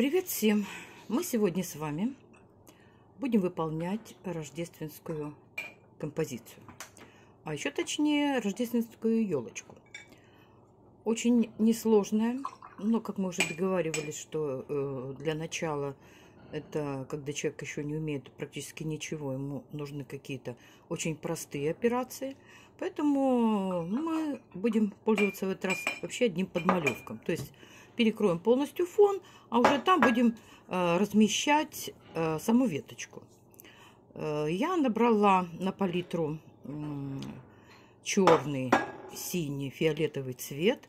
Привет всем! Мы сегодня с вами будем выполнять рождественскую композицию. А еще точнее, рождественскую елочку. Очень несложная, но, как мы уже договаривались, что э, для начала это когда человек еще не умеет практически ничего, ему нужны какие-то очень простые операции. Поэтому мы будем пользоваться в этот раз вообще одним подмалевком. То есть перекроем полностью фон, а уже там будем э, размещать э, саму веточку. Э, я набрала на палитру черный, синий, фиолетовый цвет.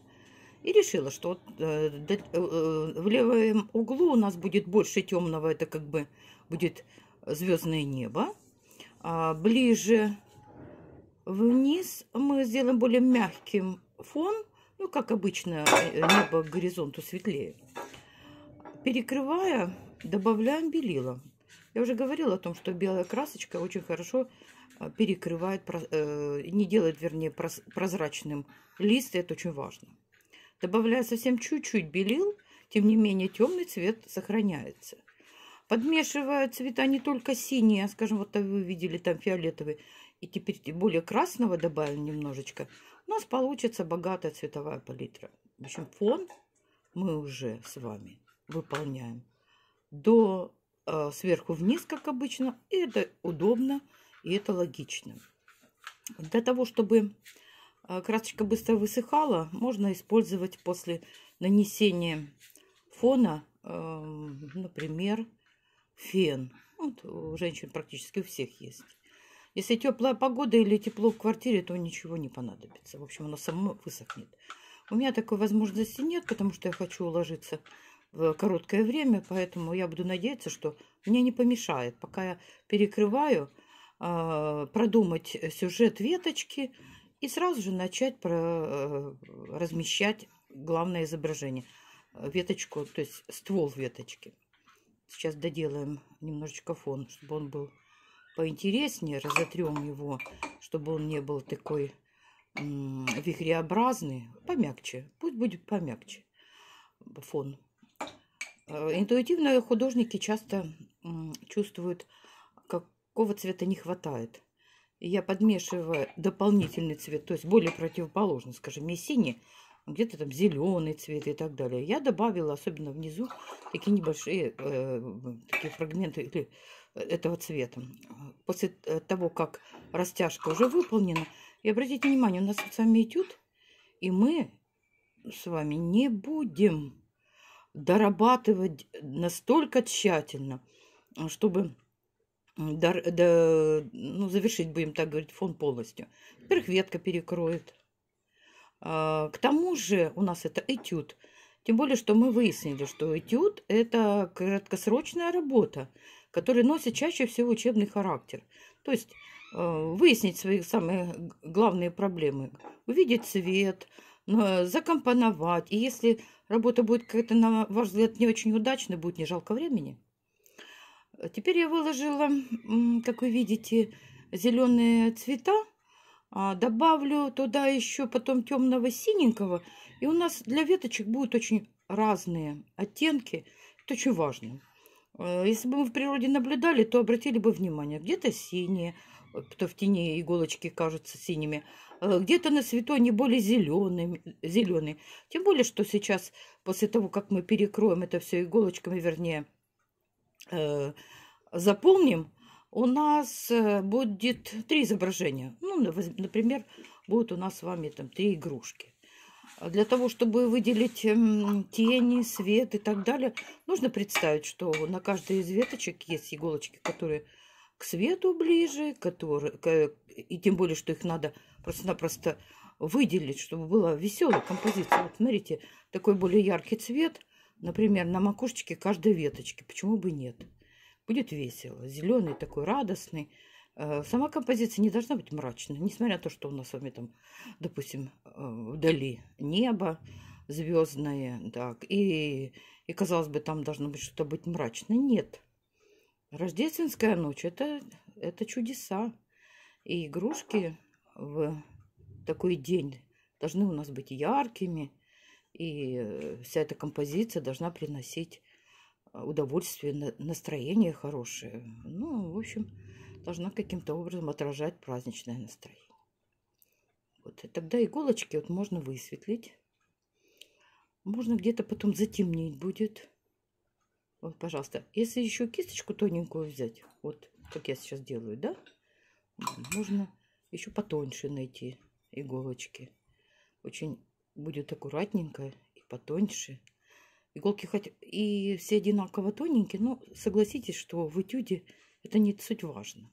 И решила, что в левом углу у нас будет больше темного, это как бы будет звездное небо. А ближе вниз мы сделаем более мягким фон ну, как обычно, э, небо к горизонту светлее. Перекрывая, добавляем белила. Я уже говорила о том, что белая красочка очень хорошо э, перекрывает, э, не делает, вернее, прозрачным лист, это очень важно. Добавляя совсем чуть-чуть белил, тем не менее темный цвет сохраняется. Подмешивая цвета не только синие, а, скажем, вот вы видели там фиолетовый, и теперь более красного добавим немножечко, у нас получится богатая цветовая палитра. В общем, фон мы уже с вами выполняем до э, сверху вниз, как обычно. И это удобно, и это логично. Для того, чтобы э, красочка быстро высыхала, можно использовать после нанесения фона, э, например, фен. Вот у женщин практически у всех есть. Если теплая погода или тепло в квартире, то ничего не понадобится. В общем, оно само высохнет. У меня такой возможности нет, потому что я хочу уложиться в короткое время, поэтому я буду надеяться, что мне не помешает, пока я перекрываю, а, продумать сюжет веточки и сразу же начать про, э, размещать главное изображение. Веточку, то есть ствол веточки. Сейчас доделаем немножечко фон, чтобы он был поинтереснее, разотрем его, чтобы он не был такой вихреобразный, помягче, пусть будет помягче фон. Э, интуитивно художники часто чувствуют, какого цвета не хватает. я подмешиваю дополнительный цвет, то есть более противоположный, скажем, не синий, где-то там зеленый цвет и так далее. Я добавила, особенно внизу, такие небольшие э, такие фрагменты или этого цвета. После э, того, как растяжка уже выполнена, и обратите внимание, у нас с вами этюд, и мы с вами не будем дорабатывать настолько тщательно, чтобы дор, до, ну, завершить, будем так говорить, фон полностью. Во-первых, ветка перекроет. А, к тому же у нас это этюд. Тем более, что мы выяснили, что этюд – это краткосрочная работа который носит чаще всего учебный характер. То есть э, выяснить свои самые главные проблемы, увидеть цвет, э, закомпоновать. И если работа будет какая-то, на ваш взгляд, не очень удачной, будет не жалко времени. Теперь я выложила, как вы видите, зеленые цвета. А, добавлю туда еще потом темного синенького. И у нас для веточек будут очень разные оттенки. Это очень важно. Э, если бы мы в природе наблюдали, то обратили бы внимание, где-то синие, то в тени иголочки кажутся синими, э, где-то на свету они более зелеными, зеленые. Тем более, что сейчас, после того, как мы перекроем это все иголочками, вернее, э, заполним, у нас будет три изображения. Ну, например, будут у нас с вами там три игрушки. Для того, чтобы выделить эм, тени, свет и так далее, нужно представить, что на каждой из веточек есть иголочки, которые к свету ближе, которые, и тем более, что их надо просто-напросто выделить, чтобы была веселая композиция. Вот смотрите, такой более яркий цвет, например, на макушечке каждой веточки. Почему бы нет? Будет весело. Зеленый такой радостный. Э, сама композиция не должна быть мрачной, несмотря на то, что у нас с вами там, допустим, э, вдали небо звездное, так, и, и казалось бы, там должно быть что-то быть мрачное. Нет. Рождественская ночь это, это чудеса. И игрушки в такой день должны у нас быть яркими, и э, вся эта композиция должна приносить удовольствие, настроение хорошее. Ну, в общем, должна каким-то образом отражать праздничное настроение. Вот. И тогда иголочки вот можно высветлить. Можно где-то потом затемнить будет. Вот, пожалуйста. Если еще кисточку тоненькую взять, вот как я сейчас делаю, да? Можно еще потоньше найти иголочки. Очень будет аккуратненько и потоньше. Иголки хоть и все одинаково тоненькие, но согласитесь, что в этюде это не суть важно.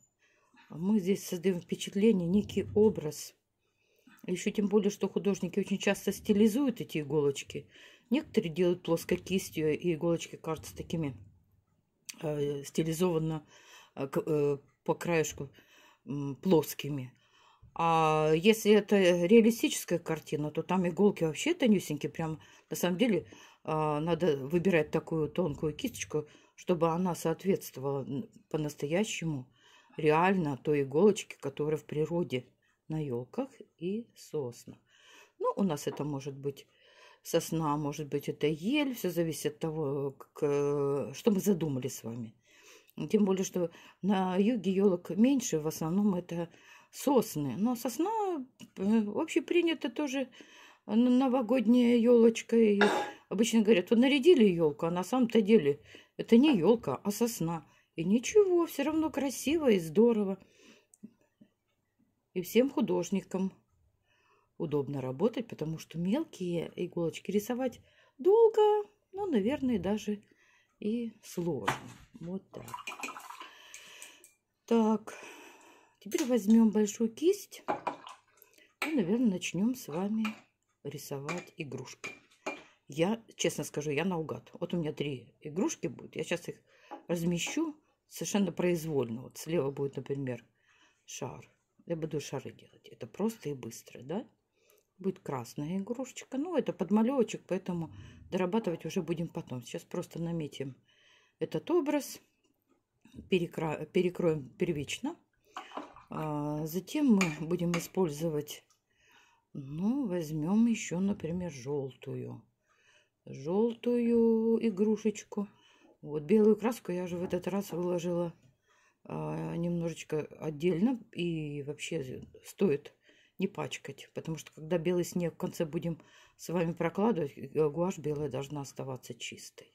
Мы здесь создаем впечатление, некий образ. Еще тем более, что художники очень часто стилизуют эти иголочки. Некоторые делают плоской кистью, и иголочки кажутся такими э, стилизованно э, э по краешку э, плоскими. А если это реалистическая картина, то там иголки вообще тонюсенькие. Прям на самом деле а, надо выбирать такую тонкую кисточку, чтобы она соответствовала по-настоящему реально той иголочке, которая в природе на елках и соснах. Ну, у нас это может быть сосна, может быть, это ель. Все зависит от того, как, что мы задумали с вами. Тем более, что на юге елок меньше, в основном это сосны. Но сосна э, общепринята тоже новогодняя елочка. И обычно говорят, вот нарядили елку, а на самом-то деле это не елка, а сосна. И ничего, все равно красиво и здорово. И всем художникам удобно работать, потому что мелкие иголочки рисовать долго, но, ну, наверное, даже и сложно. Вот так. Так, теперь возьмем большую кисть и, наверное, начнем с вами рисовать игрушки. Я, честно скажу, я наугад. Вот у меня три игрушки будет. Я сейчас их размещу совершенно произвольно. Вот слева будет, например, шар. Я буду шары делать. Это просто и быстро, да? Будет красная игрушечка. Ну, это подмалевочек, поэтому дорабатывать уже будем потом. Сейчас просто наметим этот образ. Перекро... Перекроем первично. А затем мы будем использовать... Ну, возьмем еще, например, желтую желтую игрушечку. Вот белую краску я же в этот раз выложила а, немножечко отдельно. И вообще стоит не пачкать, потому что когда белый снег в конце будем с вами прокладывать, гуашь белая должна оставаться чистой.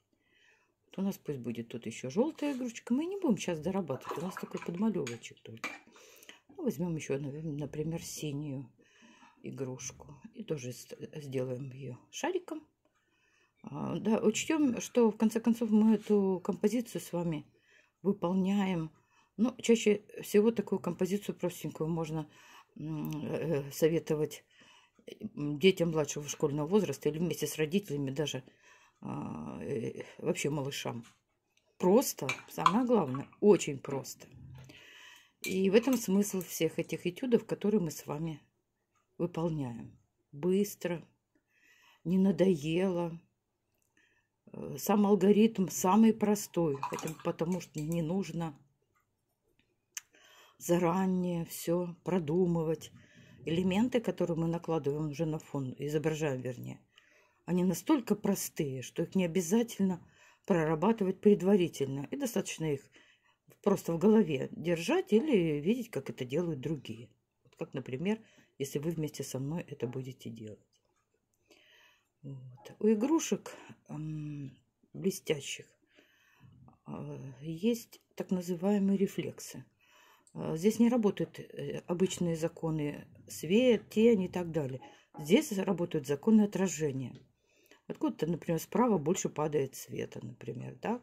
Вот у нас пусть будет тут еще желтая игрушечка. Мы не будем сейчас дорабатывать, у нас такой подмалевочек только. Ну, возьмем еще, например, синюю игрушку и тоже сделаем ее шариком. А, да, учтем, что в конце концов мы эту композицию с вами выполняем. Ну, чаще всего такую композицию простенькую можно э, э, советовать э, детям младшего школьного возраста или вместе с родителями даже а, вообще малышам. Просто, самое главное, очень просто. И в этом смысл всех этих этюдов, которые мы с вами выполняем. Быстро, не надоело, Э, сам алгоритм самый простой, хотя потому что не нужно заранее все продумывать. Элементы, которые мы накладываем уже на фон, изображаем вернее, они настолько простые, что их не обязательно прорабатывать предварительно. И достаточно их просто в голове держать или видеть, как это делают другие. Вот как, например, если вы вместе со мной это будете делать. Вот. У игрушек блестящих, а, есть так называемые рефлексы. А, здесь не работают э, обычные законы свет, тень и так далее. Здесь работают законы отражения. Откуда-то, например, справа больше падает света, например, так.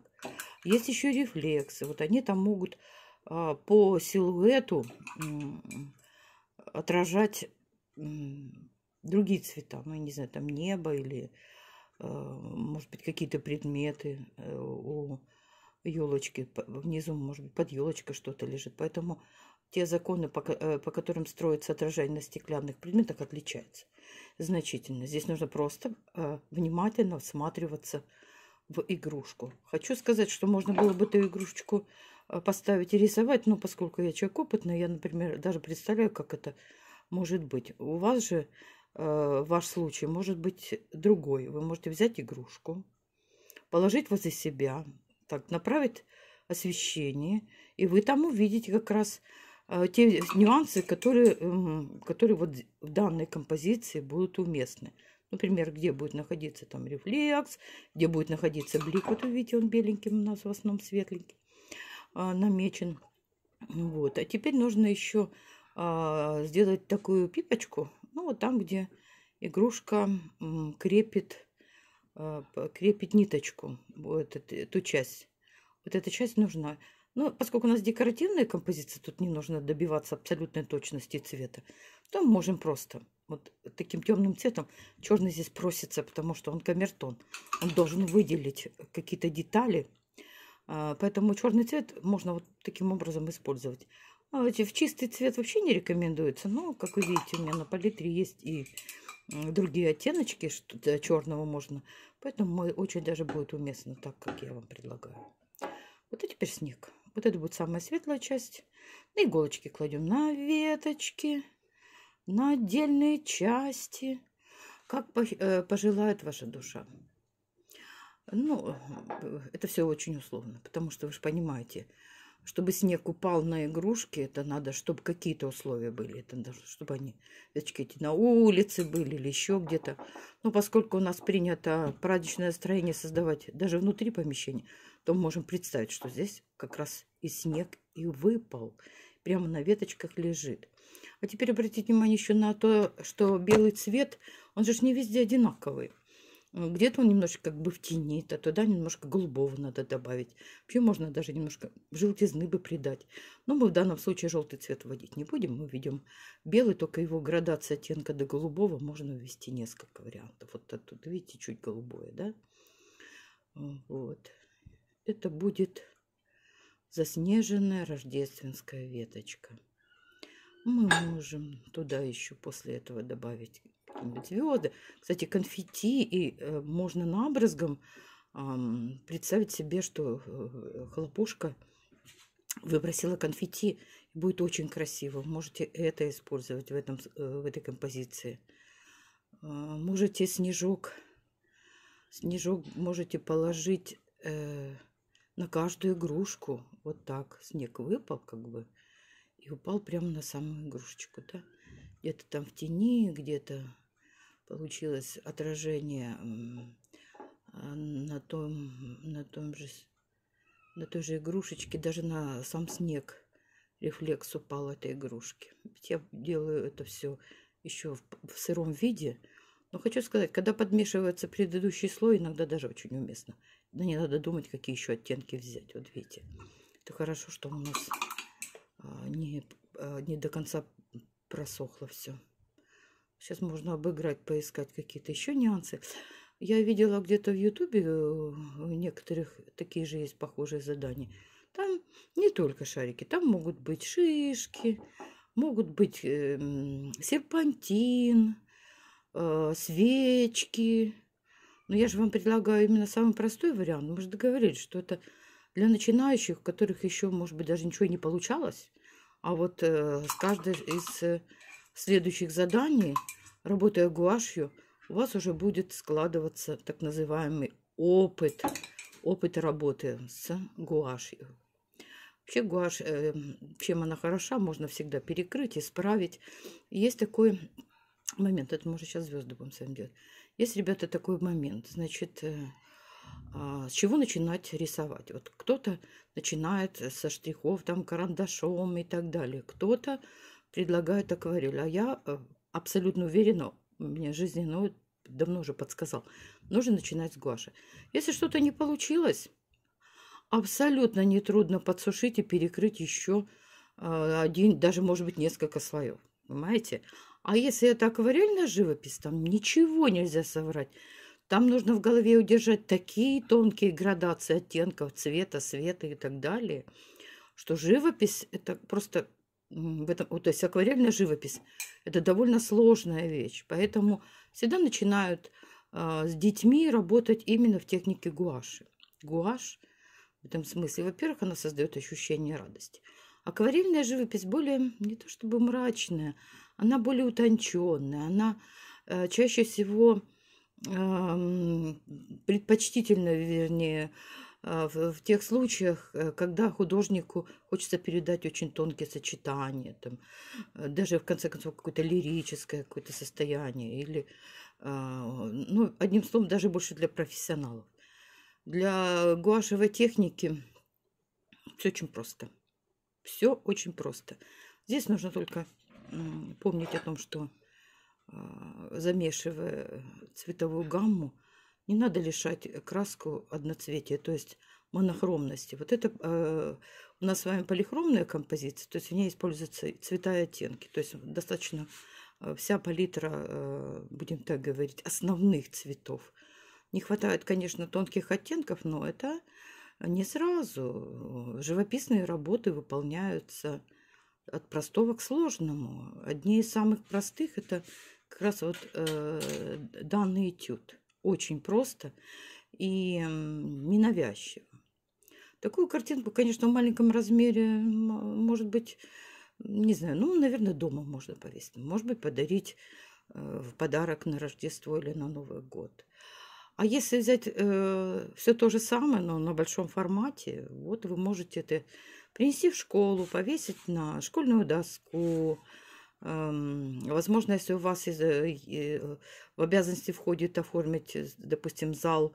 Есть еще рефлексы. Вот они там могут а, по силуэту отражать другие цвета. Ну, я не знаю, там небо или Э, может быть, какие-то предметы э, у елочки, внизу, может быть, под елочкой что-то лежит. Поэтому те законы, э, по, которым строится отражение на стеклянных предметах, отличаются значительно. Здесь нужно просто внимательно всматриваться в игрушку. Хочу сказать, что можно было бы эту игрушечку поставить и рисовать, но поскольку я человек опытный, я, например, даже представляю, как это может быть. У вас же Э, ваш случай может быть другой. Вы можете взять игрушку, положить возле себя, так, направить освещение, и вы там увидите как раз э, те нюансы, которые, эм, которые вот в данной композиции будут уместны. Например, где будет находиться там рефлекс, где будет находиться блик. Вот вы видите, он беленьким у нас в основном светленький э, намечен. Вот. А теперь нужно еще а, сделать такую пипочку, ну, вот там, где игрушка крепит, а, крепит ниточку, вот эту э, часть. Вот эта часть нужна. Но поскольку у нас декоративная композиция, тут не нужно добиваться абсолютной точности цвета, то мы можем просто вот таким темным цветом. Черный здесь просится, потому что он камертон. Он должен выделить какие-то детали. А, поэтому черный цвет можно вот таким образом использовать. А вот эти в чистый цвет вообще не рекомендуется. Но, ну, как вы видите, у меня на палитре есть и другие оттеночки что черного можно. Поэтому мой очень даже будет уместно так, как я вам предлагаю. Вот и теперь снег. Вот это будет самая светлая часть. На иголочки кладем на веточки, на отдельные части, как э, пожелает ваша душа. Ну, э, это все очень условно, потому что вы же понимаете, чтобы снег упал на игрушки, это надо, чтобы какие-то условия были. Это даже, чтобы они, веточки эти на улице были или еще где-то. Но поскольку у нас принято праздничное строение создавать даже внутри помещения, то мы можем представить, что здесь как раз и снег и выпал. Прямо на веточках лежит. А теперь обратите внимание еще на то, что белый цвет, он же не везде одинаковый. Э, где-то он немножко как бы в тени, то туда немножко голубого надо добавить. Вообще можно даже немножко желтизны бы придать. Но мы в данном случае желтый цвет вводить не будем. Мы введем белый, только его градация оттенка до голубого можно ввести несколько вариантов. Вот тут, видите, чуть голубое, да? Э, вот. Это будет заснеженная рождественская веточка. Мы можем туда еще после этого добавить звезды. Кстати, конфетти и э, можно набрызгом э, представить себе, что э, хлопушка выбросила конфетти. Будет очень красиво. Можете это использовать в, этом, э, в этой композиции. А, можете снежок, снежок можете положить э, на каждую игрушку. Вот так. Снег выпал как бы и упал прямо на самую игрушечку. Да? Где-то там в тени, где-то получилось отражение а, на том, на том же, на той же игрушечке, даже на сам снег рефлекс упал этой игрушки. Я делаю это все еще в, в сыром виде, но хочу сказать, когда подмешивается предыдущий слой, иногда даже очень уместно. Да не надо думать, какие еще оттенки взять. Вот видите, это хорошо, что у нас а, не, а, не до конца просохло все. Сейчас можно обыграть, поискать какие-то еще нюансы. Я видела где-то в Ютубе э, некоторых такие же есть похожие задания. Там не только шарики, там могут быть шишки, могут быть э, серпантин, э, свечки. Но я же вам предлагаю именно самый простой вариант. Мы же договорились, что это для начинающих, у которых еще, может быть, даже ничего не получалось. А вот э, с каждой из э, следующих заданий, работая гуашью, у вас уже будет складываться так называемый опыт, опыт работы с гуашью. Вообще гуашь, э, чем она хороша, можно всегда перекрыть, исправить. Есть такой момент, это может сейчас звезды будем с вами делать. Есть, ребята, такой момент, значит, э, а, с чего начинать рисовать? Вот кто-то начинает со штрихов, там, карандашом и так далее. Кто-то предлагают акварель. А я э, абсолютно уверена, мне жизненно давно уже подсказал, нужно начинать с гуаши. Если что-то не получилось, абсолютно нетрудно подсушить и перекрыть еще э, один, даже, может быть, несколько слоев. Понимаете? А если это акварельная живопись, там ничего нельзя соврать. Там нужно в голове удержать такие тонкие градации оттенков цвета, света и так далее, что живопись – это просто в этом, то есть акварельная живопись – это довольно сложная вещь, поэтому всегда начинают а, с детьми работать именно в технике гуаши. Гуашь в этом смысле, во-первых, она создает ощущение радости. Акварельная живопись более не то чтобы мрачная, она более утонченная, она э, чаще всего а, предпочтительно, вернее, а, в, тех случаях, э, когда художнику хочется передать очень тонкие сочетания, там, э, даже в конце концов какое-то лирическое какое-то состояние, или, а, ну, одним словом, даже больше для профессионалов. Для гуашевой техники все очень просто. Все очень просто. Здесь нужно только помнить о том, что а, замешивая цветовую гамму, не надо лишать э, краску одноцветия, то есть монохромности. Вот это э, у нас с вами полихромная композиция, то есть в ней используются цвета и оттенки. То есть достаточно э, вся палитра, э, будем так говорить, основных цветов. Не хватает, конечно, тонких оттенков, но это не сразу. Э, живописные работы выполняются от простого к сложному. Одни из самых простых это как раз вот э, данный этюд. Очень просто и ненавязчиво. Такую картинку, конечно, в маленьком размере, может быть, не знаю, ну, наверное, дома можно повесить. Может быть, подарить э, в подарок на Рождество или на Новый год. А если взять э, все то же самое, но на большом формате, вот вы можете это принести в школу, повесить на школьную доску, Возможно, если у вас э, э, в обязанности входит оформить, э, допустим, зал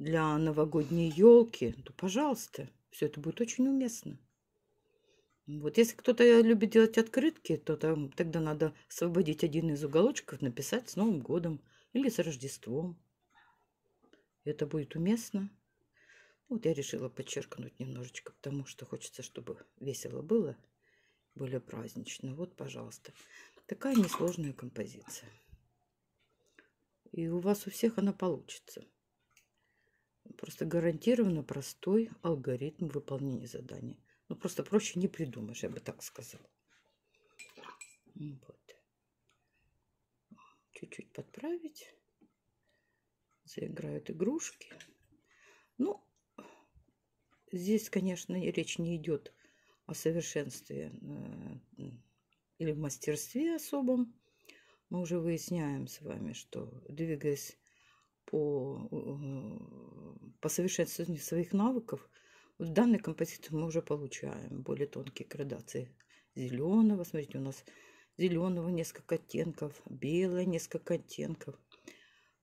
для новогодней елки, то, пожалуйста, все это будет очень уместно. Вот если кто-то любит делать открытки, то там, тогда надо освободить один из уголочков, написать с Новым годом или с Рождеством. Это будет уместно. Вот я решила подчеркнуть немножечко, потому что хочется, чтобы весело было более празднично. Вот, пожалуйста. Такая несложная композиция. И у вас у всех она получится. Просто гарантированно простой алгоритм выполнения задания. Ну, просто проще не придумаешь, я бы так сказала. Ну вот. Чуть-чуть подправить. Заиграют игрушки. Ну, здесь, конечно, речь не идет о о совершенстве э, или в мастерстве особом, мы уже выясняем с вами, что двигаясь по, э, по совершенствованию своих навыков, в данной композиции мы уже получаем более тонкие градации зеленого. Смотрите, у нас зеленого несколько оттенков, белое несколько оттенков,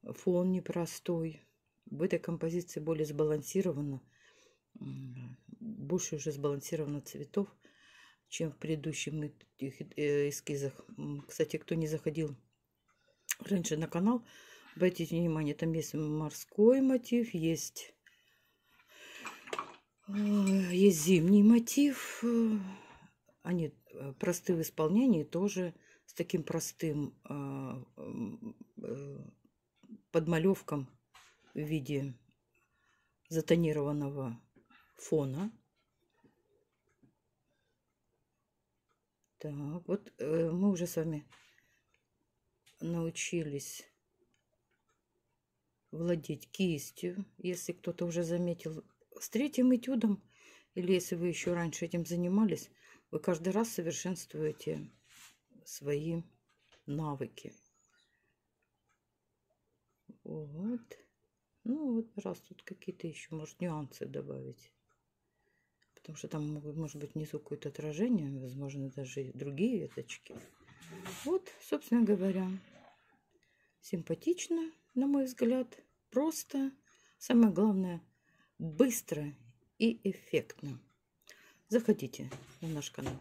фон непростой. В этой композиции более сбалансировано больше уже сбалансировано цветов, чем в предыдущих э, эскизах. Кстати, кто не заходил раньше на канал, обратите внимание, там есть морской мотив, есть, э, есть зимний мотив. Они э, просты в исполнении, тоже с таким простым подмалевком в виде затонированного фона. Так, вот э, мы уже с вами научились владеть кистью. Если кто-то уже заметил, с третьим этюдом, или если вы еще раньше этим занимались, вы каждый раз совершенствуете свои навыки. Вот. Ну, вот раз тут какие-то еще, может, нюансы добавить потому что там может быть внизу какое-то отражение, возможно, даже другие веточки. Вот, собственно говоря, симпатично, на мой взгляд, просто, самое главное, быстро и эффектно. Заходите на наш канал.